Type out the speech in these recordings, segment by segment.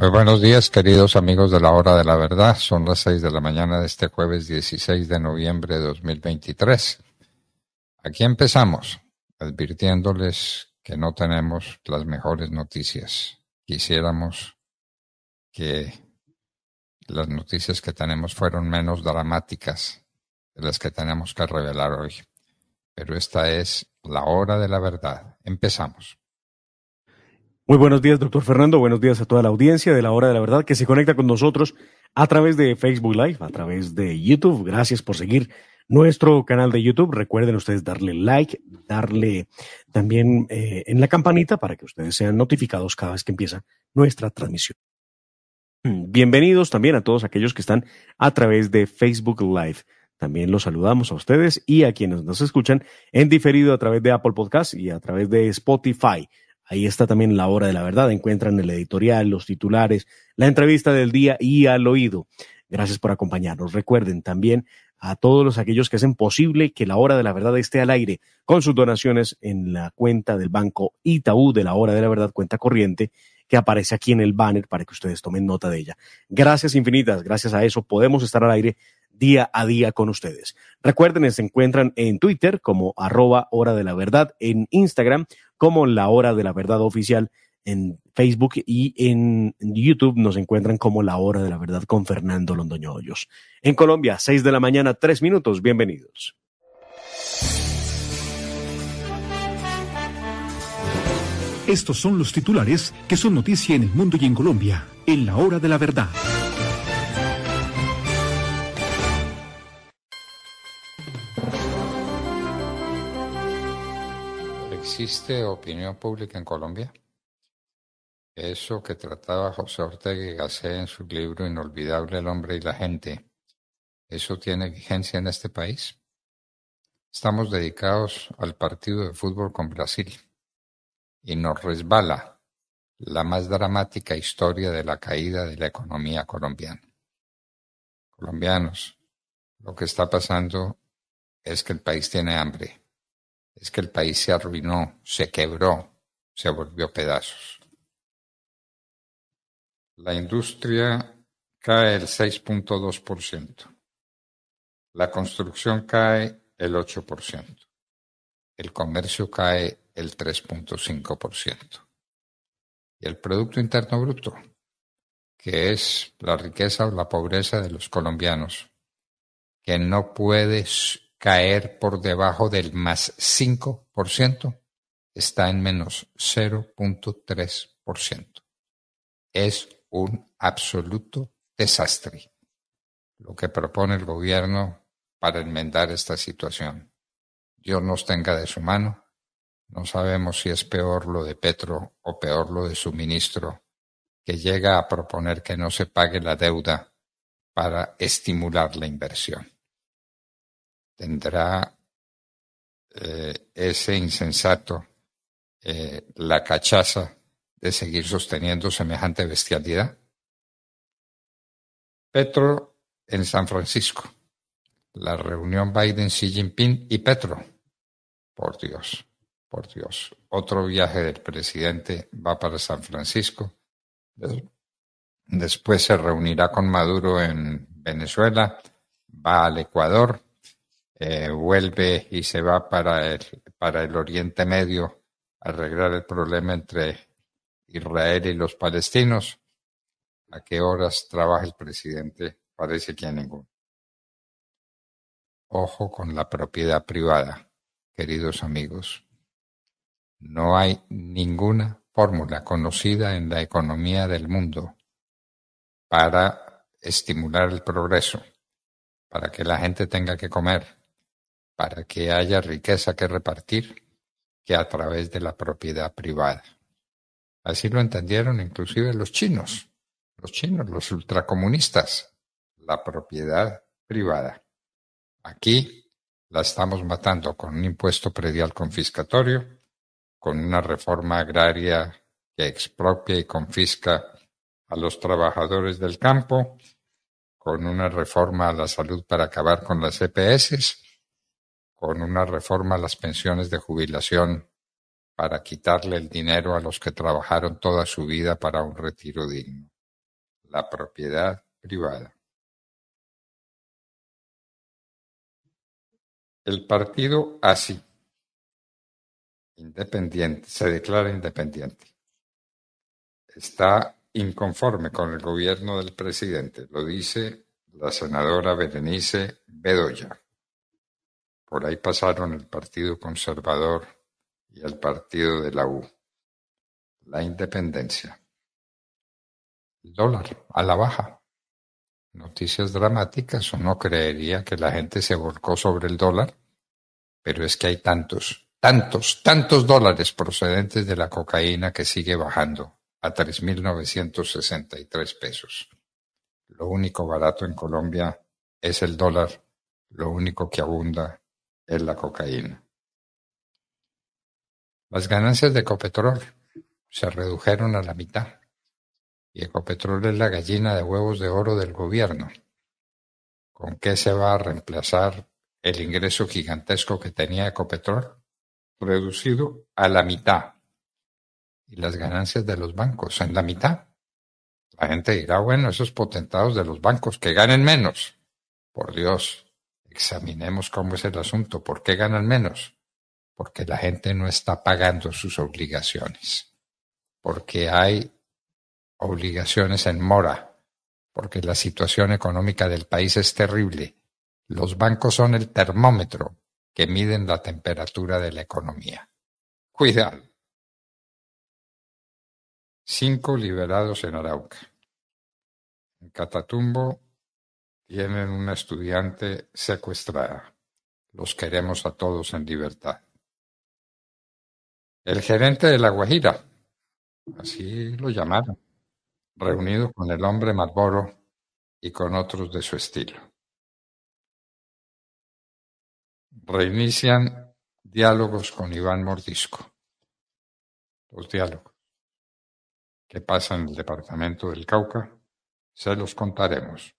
Muy buenos días, queridos amigos de la Hora de la Verdad. Son las seis de la mañana de este jueves 16 de noviembre de 2023. Aquí empezamos, advirtiéndoles que no tenemos las mejores noticias. Quisiéramos que las noticias que tenemos fueron menos dramáticas de las que tenemos que revelar hoy. Pero esta es la Hora de la Verdad. Empezamos. Muy buenos días, doctor Fernando. Buenos días a toda la audiencia de la Hora de la Verdad que se conecta con nosotros a través de Facebook Live, a través de YouTube. Gracias por seguir nuestro canal de YouTube. Recuerden ustedes darle like, darle también eh, en la campanita para que ustedes sean notificados cada vez que empieza nuestra transmisión. Bienvenidos también a todos aquellos que están a través de Facebook Live. También los saludamos a ustedes y a quienes nos escuchan en diferido a través de Apple Podcast y a través de Spotify. Ahí está también la hora de la verdad. Encuentran el editorial, los titulares, la entrevista del día y al oído. Gracias por acompañarnos. Recuerden también a todos los aquellos que hacen posible que la hora de la verdad esté al aire con sus donaciones en la cuenta del banco Itaú de la hora de la verdad cuenta corriente que aparece aquí en el banner para que ustedes tomen nota de ella. Gracias infinitas, gracias a eso podemos estar al aire día a día con ustedes. Recuerden, se encuentran en Twitter como arroba hora de la verdad, en Instagram como la hora de la verdad oficial, en Facebook y en YouTube nos encuentran como la hora de la verdad con Fernando Londoño Hoyos. En Colombia, 6 de la mañana, 3 minutos, bienvenidos. Estos son los titulares que son noticia en el mundo y en Colombia, en la hora de la verdad. ¿Existe opinión pública en Colombia? Eso que trataba José Ortega y Gasset en su libro Inolvidable el hombre y la gente. ¿Eso tiene vigencia en este país? Estamos dedicados al partido de fútbol con Brasil y nos resbala la más dramática historia de la caída de la economía colombiana. Colombianos, lo que está pasando es que el país tiene hambre es que el país se arruinó, se quebró, se volvió pedazos. La industria cae el 6.2%. La construcción cae el 8%. El comercio cae el 3.5%. Y el Producto Interno Bruto, que es la riqueza o la pobreza de los colombianos, que no puedes caer por debajo del más 5%, está en menos 0.3%. Es un absoluto desastre lo que propone el gobierno para enmendar esta situación. Dios nos tenga de su mano. No sabemos si es peor lo de Petro o peor lo de su ministro, que llega a proponer que no se pague la deuda para estimular la inversión tendrá eh, ese insensato eh, la cachaza de seguir sosteniendo semejante bestialidad? Petro en San Francisco. La reunión Biden-Xi Jinping y Petro. Por Dios, por Dios. Otro viaje del presidente va para San Francisco. Después se reunirá con Maduro en Venezuela, va al Ecuador eh, vuelve y se va para el, para el Oriente Medio a arreglar el problema entre Israel y los palestinos. ¿A qué horas trabaja el presidente? Parece que a ninguno. Ojo con la propiedad privada, queridos amigos. No hay ninguna fórmula conocida en la economía del mundo para estimular el progreso, para que la gente tenga que comer, para que haya riqueza que repartir que a través de la propiedad privada. Así lo entendieron inclusive los chinos, los chinos, los ultracomunistas, la propiedad privada. Aquí la estamos matando con un impuesto predial confiscatorio, con una reforma agraria que expropia y confisca a los trabajadores del campo, con una reforma a la salud para acabar con las EPS con una reforma a las pensiones de jubilación para quitarle el dinero a los que trabajaron toda su vida para un retiro digno. La propiedad privada. El partido así independiente, se declara independiente. Está inconforme con el gobierno del presidente, lo dice la senadora Berenice Bedoya. Por ahí pasaron el Partido Conservador y el Partido de la U. La independencia. El dólar a la baja. Noticias dramáticas. Uno creería que la gente se volcó sobre el dólar, pero es que hay tantos, tantos, tantos dólares procedentes de la cocaína que sigue bajando a 3.963 pesos. Lo único barato en Colombia es el dólar, lo único que abunda es la cocaína. Las ganancias de Ecopetrol se redujeron a la mitad y Ecopetrol es la gallina de huevos de oro del gobierno. ¿Con qué se va a reemplazar el ingreso gigantesco que tenía Ecopetrol? Reducido a la mitad. Y las ganancias de los bancos en la mitad. La gente dirá, bueno, esos potentados de los bancos que ganen menos. Por Dios, examinemos cómo es el asunto. ¿Por qué ganan menos? Porque la gente no está pagando sus obligaciones, porque hay obligaciones en mora, porque la situación económica del país es terrible. Los bancos son el termómetro que miden la temperatura de la economía. Cuidado. Cinco liberados en Arauca. En Catatumbo, tienen una estudiante secuestrada. Los queremos a todos en libertad. El gerente de La Guajira, así lo llamaron, reunido con el hombre Marboro y con otros de su estilo. Reinician diálogos con Iván Mordisco. Los diálogos que pasan en el departamento del Cauca se los contaremos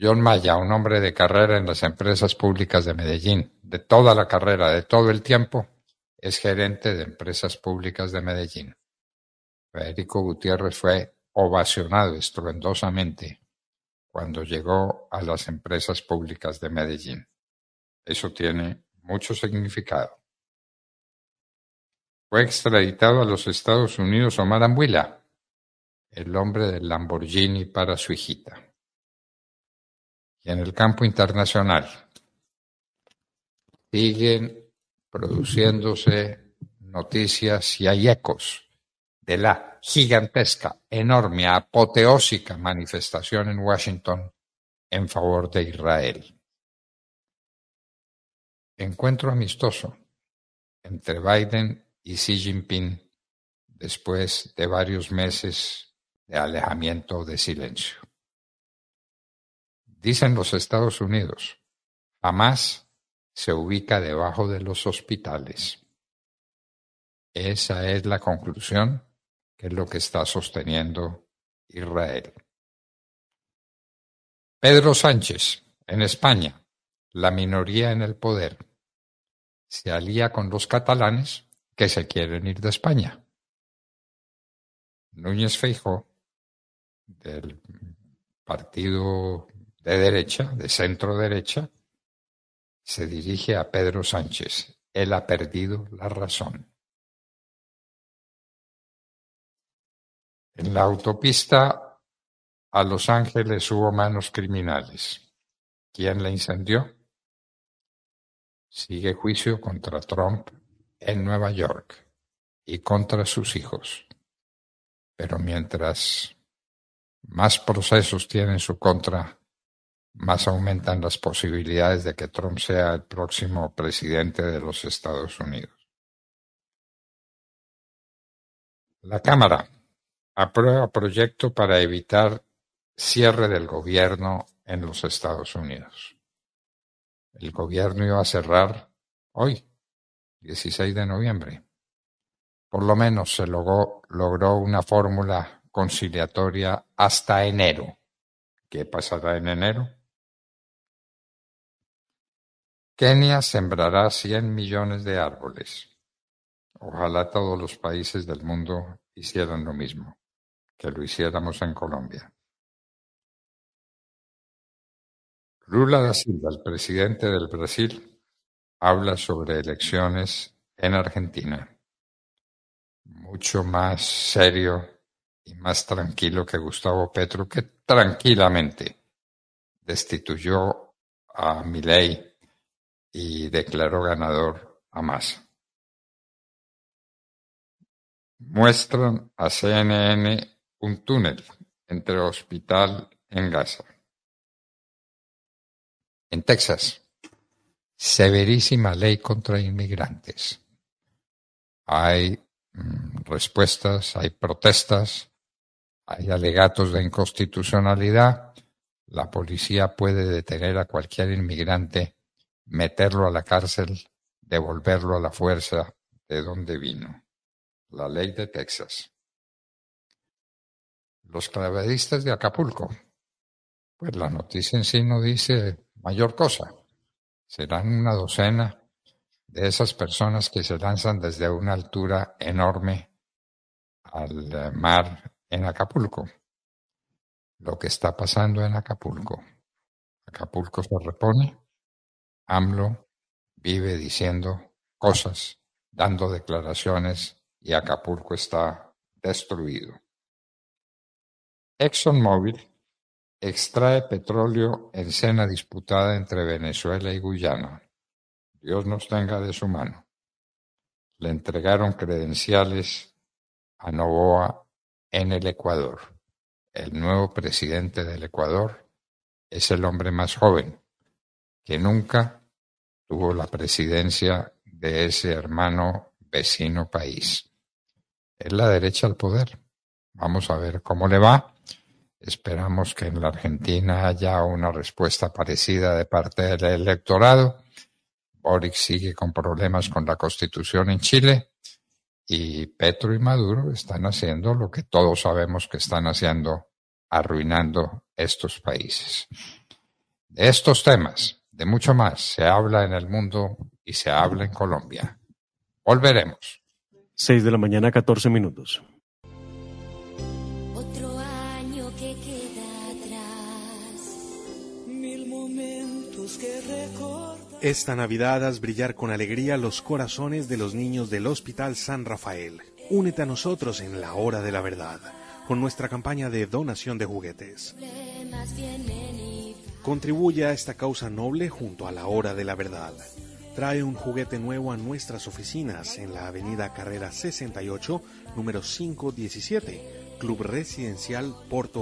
John Maya, un hombre de carrera en las empresas públicas de Medellín, de toda la carrera, de todo el tiempo, es gerente de empresas públicas de Medellín. Federico Gutiérrez fue ovacionado estruendosamente cuando llegó a las empresas públicas de Medellín. Eso tiene mucho significado. Fue extraditado a los Estados Unidos Omar Anguila, el hombre del Lamborghini para su hijita y en el campo internacional siguen produciéndose noticias y hay ecos de la gigantesca, enorme, apoteósica manifestación en Washington en favor de Israel. Encuentro amistoso entre Biden y Xi Jinping después de varios meses de alejamiento de silencio. Dicen los Estados Unidos, jamás se ubica debajo de los hospitales. Esa es la conclusión que es lo que está sosteniendo Israel. Pedro Sánchez, en España, la minoría en el poder, se alía con los catalanes que se quieren ir de España. Núñez Feijo, del partido de derecha, de centro derecha, se dirige a Pedro Sánchez. Él ha perdido la razón. En la autopista a Los Ángeles hubo manos criminales. ¿Quién la incendió? Sigue juicio contra Trump en Nueva York y contra sus hijos. Pero mientras más procesos tienen su contra más aumentan las posibilidades de que Trump sea el próximo presidente de los Estados Unidos. La Cámara aprueba proyecto para evitar cierre del gobierno en los Estados Unidos. El gobierno iba a cerrar hoy, 16 de noviembre. Por lo menos se logró, logró una fórmula conciliatoria hasta enero. ¿Qué pasará en enero? Kenia sembrará cien millones de árboles. Ojalá todos los países del mundo hicieran lo mismo, que lo hiciéramos en Colombia. Lula da Silva, el presidente del Brasil, habla sobre elecciones en Argentina, mucho más serio y más tranquilo que Gustavo Petro, que tranquilamente destituyó a Milei y declaró ganador a más. Muestran a CNN un túnel entre hospital en Gaza. En Texas, severísima ley contra inmigrantes. Hay mm, respuestas, hay protestas, hay alegatos de inconstitucionalidad. La policía puede detener a cualquier inmigrante meterlo a la cárcel, devolverlo a la fuerza de donde vino. La ley de Texas. Los clavadistas de Acapulco. Pues la noticia en sí no dice mayor cosa. Serán una docena de esas personas que se lanzan desde una altura enorme al eh, mar en Acapulco. Lo que está pasando en Acapulco. Acapulco se repone, AMLO vive diciendo cosas, dando declaraciones y Acapulco está destruido. ExxonMobil extrae petróleo en cena disputada entre Venezuela y Guyana. Dios nos tenga de su mano. Le entregaron credenciales a Novoa en el Ecuador. El nuevo presidente del Ecuador es el hombre más joven que nunca tuvo la presidencia de ese hermano vecino país. Es la derecha al poder. Vamos a ver cómo le va. Esperamos que en la Argentina haya una respuesta parecida de parte del electorado. Boric sigue con problemas con la constitución en Chile y Petro y Maduro están haciendo lo que todos sabemos que están haciendo, arruinando estos países. estos temas de mucho más se habla en el mundo y se habla en Colombia. Volveremos. 6 de la mañana, 14 minutos. Otro año que queda atrás, mil momentos que Esta Navidad haz brillar con alegría los corazones de los niños del Hospital San Rafael. Únete a nosotros en la hora de la verdad, con nuestra campaña de donación de juguetes. Contribuye a esta causa noble junto a la hora de la verdad. Trae un juguete nuevo a nuestras oficinas en la avenida Carrera 68, número 517, Club Residencial Porto.